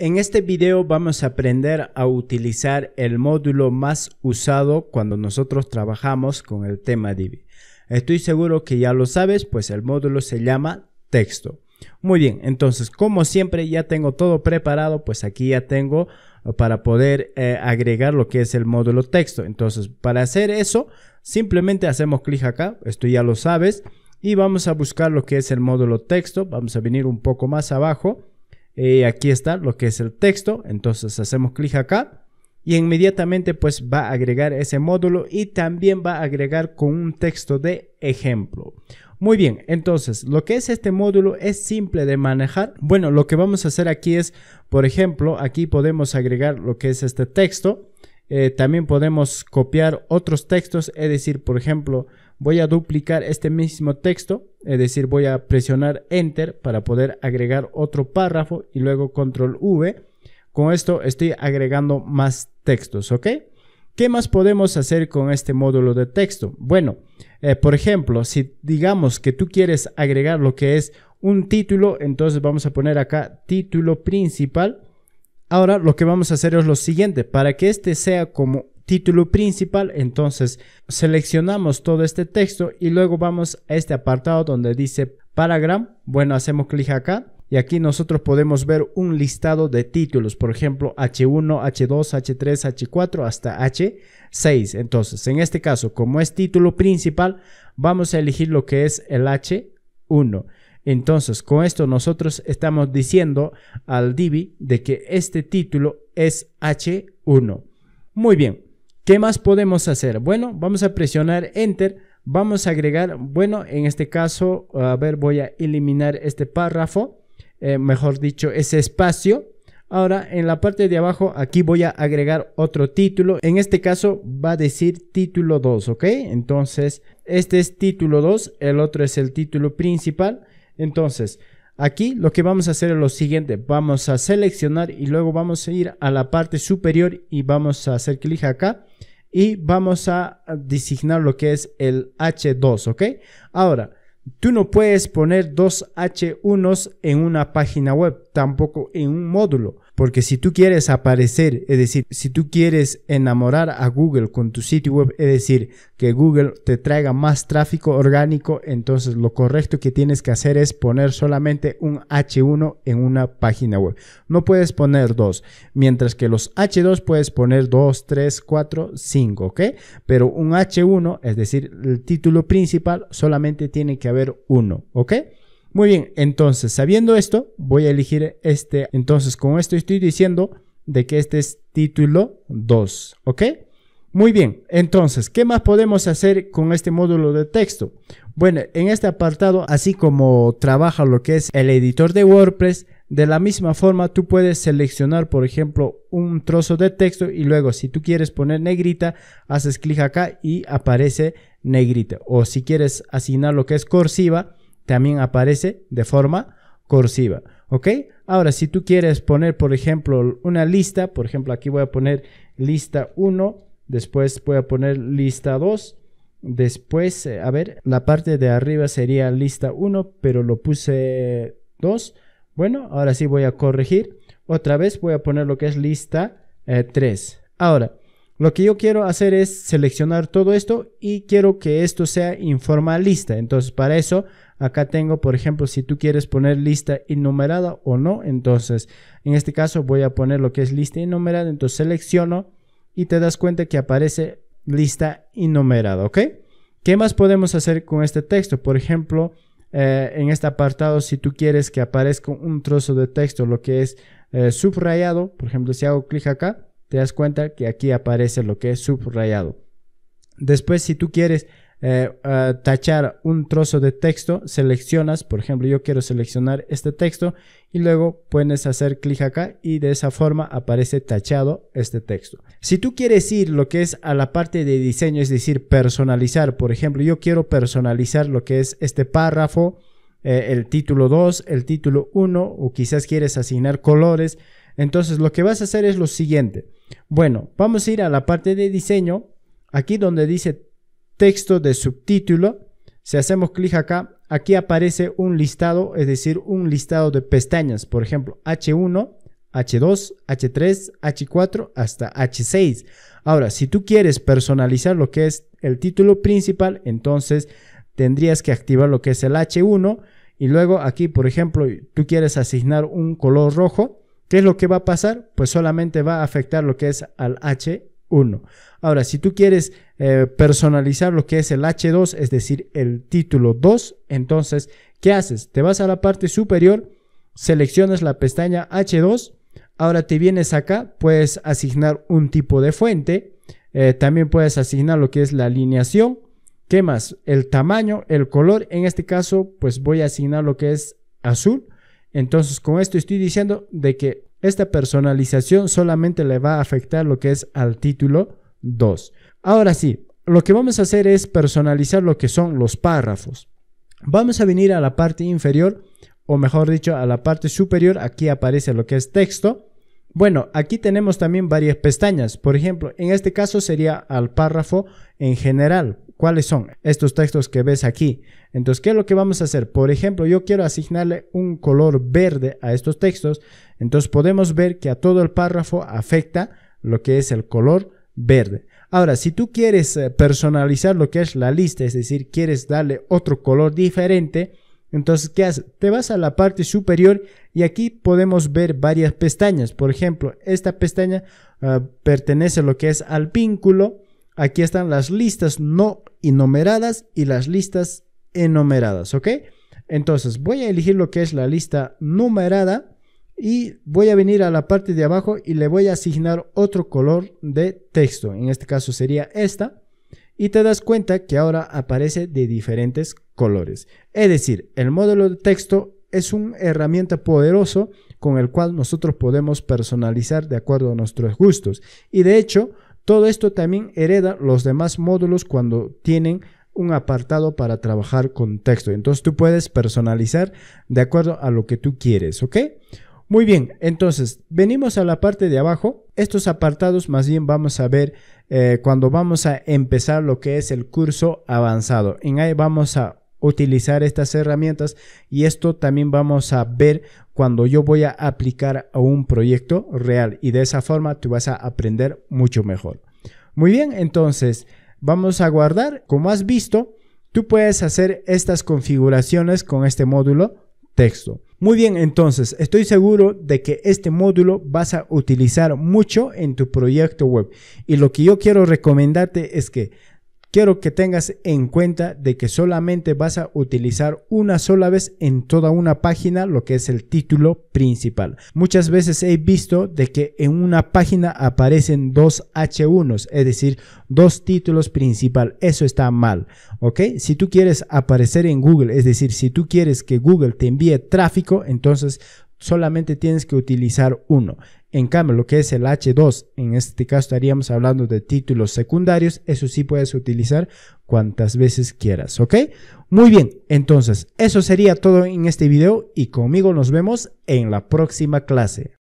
En este video vamos a aprender a utilizar el módulo más usado cuando nosotros trabajamos con el tema Divi. Estoy seguro que ya lo sabes, pues el módulo se llama texto. Muy bien, entonces como siempre ya tengo todo preparado, pues aquí ya tengo eh, para poder eh, agregar lo que es el módulo texto. Entonces para hacer eso, simplemente hacemos clic acá, esto ya lo sabes, y vamos a buscar lo que es el módulo texto, vamos a venir un poco más abajo eh, aquí está lo que es el texto. Entonces hacemos clic acá y inmediatamente pues va a agregar ese módulo y también va a agregar con un texto de ejemplo. Muy bien, entonces lo que es este módulo es simple de manejar. Bueno, lo que vamos a hacer aquí es, por ejemplo, aquí podemos agregar lo que es este texto. Eh, también podemos copiar otros textos, es decir, por ejemplo, voy a duplicar este mismo texto, es decir, voy a presionar Enter para poder agregar otro párrafo y luego Control V. Con esto estoy agregando más textos, ¿ok? ¿Qué más podemos hacer con este módulo de texto? Bueno, eh, por ejemplo, si digamos que tú quieres agregar lo que es un título, entonces vamos a poner acá título principal Ahora lo que vamos a hacer es lo siguiente, para que este sea como título principal, entonces seleccionamos todo este texto y luego vamos a este apartado donde dice Paragram, bueno hacemos clic acá y aquí nosotros podemos ver un listado de títulos, por ejemplo H1, H2, H3, H4 hasta H6. Entonces, en este caso, como es título principal, vamos a elegir lo que es el H1. Entonces, con esto nosotros estamos diciendo al Divi de que este título es H1. Muy bien, ¿qué más podemos hacer? Bueno, vamos a presionar Enter. Vamos a agregar, bueno, en este caso, a ver, voy a eliminar este párrafo, eh, mejor dicho, ese espacio. Ahora, en la parte de abajo, aquí voy a agregar otro título. En este caso, va a decir título 2, ¿ok? Entonces, este es título 2, el otro es el título principal. Entonces, aquí lo que vamos a hacer es lo siguiente. Vamos a seleccionar y luego vamos a ir a la parte superior y vamos a hacer clic acá. Y vamos a designar lo que es el H2, ¿ok? Ahora, Tú no puedes poner dos H1s en una página web, tampoco en un módulo. Porque si tú quieres aparecer, es decir, si tú quieres enamorar a Google con tu sitio web, es decir, que Google te traiga más tráfico orgánico, entonces lo correcto que tienes que hacer es poner solamente un H1 en una página web. No puedes poner dos, mientras que los H2 puedes poner dos, tres, cuatro, cinco, ¿ok? Pero un H1, es decir, el título principal, solamente tiene que haber uno, ¿ok? Muy bien, entonces sabiendo esto, voy a elegir este. Entonces con esto estoy diciendo de que este es título 2, ¿ok? Muy bien, entonces, ¿qué más podemos hacer con este módulo de texto? Bueno, en este apartado, así como trabaja lo que es el editor de WordPress, de la misma forma tú puedes seleccionar, por ejemplo, un trozo de texto y luego si tú quieres poner negrita, haces clic acá y aparece negrita. O si quieres asignar lo que es cursiva, también aparece de forma cursiva. ¿Ok? Ahora, si tú quieres poner, por ejemplo, una lista, por ejemplo, aquí voy a poner lista 1, después voy a poner lista 2, después, eh, a ver, la parte de arriba sería lista 1, pero lo puse 2. Bueno, ahora sí voy a corregir. Otra vez voy a poner lo que es lista 3. Eh, ahora, lo que yo quiero hacer es seleccionar todo esto y quiero que esto sea informalista. Entonces, para eso Acá tengo, por ejemplo, si tú quieres poner lista enumerada o no, entonces en este caso voy a poner lo que es lista enumerada, entonces selecciono y te das cuenta que aparece lista enumerada, ¿ok? ¿Qué más podemos hacer con este texto? Por ejemplo, eh, en este apartado, si tú quieres que aparezca un trozo de texto, lo que es eh, subrayado, por ejemplo, si hago clic acá, te das cuenta que aquí aparece lo que es subrayado. Después, si tú quieres eh, tachar un trozo de texto, seleccionas, por ejemplo, yo quiero seleccionar este texto y luego puedes hacer clic acá y de esa forma aparece tachado este texto. Si tú quieres ir lo que es a la parte de diseño, es decir, personalizar, por ejemplo, yo quiero personalizar lo que es este párrafo, eh, el título 2, el título 1 o quizás quieres asignar colores. Entonces lo que vas a hacer es lo siguiente. Bueno, vamos a ir a la parte de diseño, aquí donde dice texto de subtítulo, si hacemos clic acá, aquí aparece un listado, es decir, un listado de pestañas, por ejemplo, H1, H2, H3, H4 hasta H6. Ahora, si tú quieres personalizar lo que es el título principal, entonces tendrías que activar lo que es el H1 y luego aquí, por ejemplo, tú quieres asignar un color rojo, ¿qué es lo que va a pasar? Pues solamente va a afectar lo que es al H Ahora, si tú quieres eh, personalizar lo que es el H2, es decir, el título 2, entonces, ¿qué haces? Te vas a la parte superior, seleccionas la pestaña H2, ahora te vienes acá, puedes asignar un tipo de fuente, eh, también puedes asignar lo que es la alineación, ¿qué más? El tamaño, el color, en este caso, pues voy a asignar lo que es azul. Entonces, con esto estoy diciendo de que esta personalización solamente le va a afectar lo que es al título 2. Ahora sí, lo que vamos a hacer es personalizar lo que son los párrafos. Vamos a venir a la parte inferior, o mejor dicho, a la parte superior. Aquí aparece lo que es texto. Bueno, aquí tenemos también varias pestañas. Por ejemplo, en este caso sería al párrafo en general. ¿Cuáles son estos textos que ves aquí? Entonces, ¿qué es lo que vamos a hacer? Por ejemplo, yo quiero asignarle un color verde a estos textos. Entonces, podemos ver que a todo el párrafo afecta lo que es el color verde. Ahora, si tú quieres eh, personalizar lo que es la lista, es decir, quieres darle otro color diferente, entonces, ¿qué haces? Te vas a la parte superior y aquí podemos ver varias pestañas. Por ejemplo, esta pestaña ah, pertenece a lo que es al vínculo. Aquí están las listas no enumeradas y las listas enumeradas, ¿ok? Entonces, voy a elegir lo que es la lista numerada y voy a venir a la parte de abajo y le voy a asignar otro color de texto. En este caso sería esta. Y te das cuenta que ahora aparece de diferentes colores colores. Es decir, el módulo de texto es una herramienta poderosa con el cual nosotros podemos personalizar de acuerdo a nuestros gustos. Y de hecho, todo esto también hereda los demás módulos cuando tienen un apartado para trabajar con texto. Entonces tú puedes personalizar de acuerdo a lo que tú quieres, ¿ok? Muy bien, entonces venimos a la parte de abajo. Estos apartados más bien vamos a ver eh, cuando vamos a empezar lo que es el curso avanzado. En ahí vamos a utilizar estas herramientas y esto también vamos a ver cuando yo voy a aplicar a un proyecto real y de esa forma tú vas a aprender mucho mejor. Muy bien, entonces vamos a guardar. Como has visto, tú puedes hacer estas configuraciones con este módulo texto. Muy bien, entonces estoy seguro de que este módulo vas a utilizar mucho en tu proyecto web y lo que yo quiero recomendarte es que quiero que tengas en cuenta de que solamente vas a utilizar una sola vez en toda una página lo que es el título principal. Muchas veces he visto de que en una página aparecen dos H1s, es decir, dos títulos principal. Eso está mal, ¿ok? Si tú quieres aparecer en Google, es decir, si tú quieres que Google te envíe tráfico, entonces solamente tienes que utilizar uno. En cambio, lo que es el H2, en este caso estaríamos hablando de títulos secundarios, eso sí puedes utilizar cuantas veces quieras, ¿ok? Muy bien, entonces eso sería todo en este video y conmigo nos vemos en la próxima clase.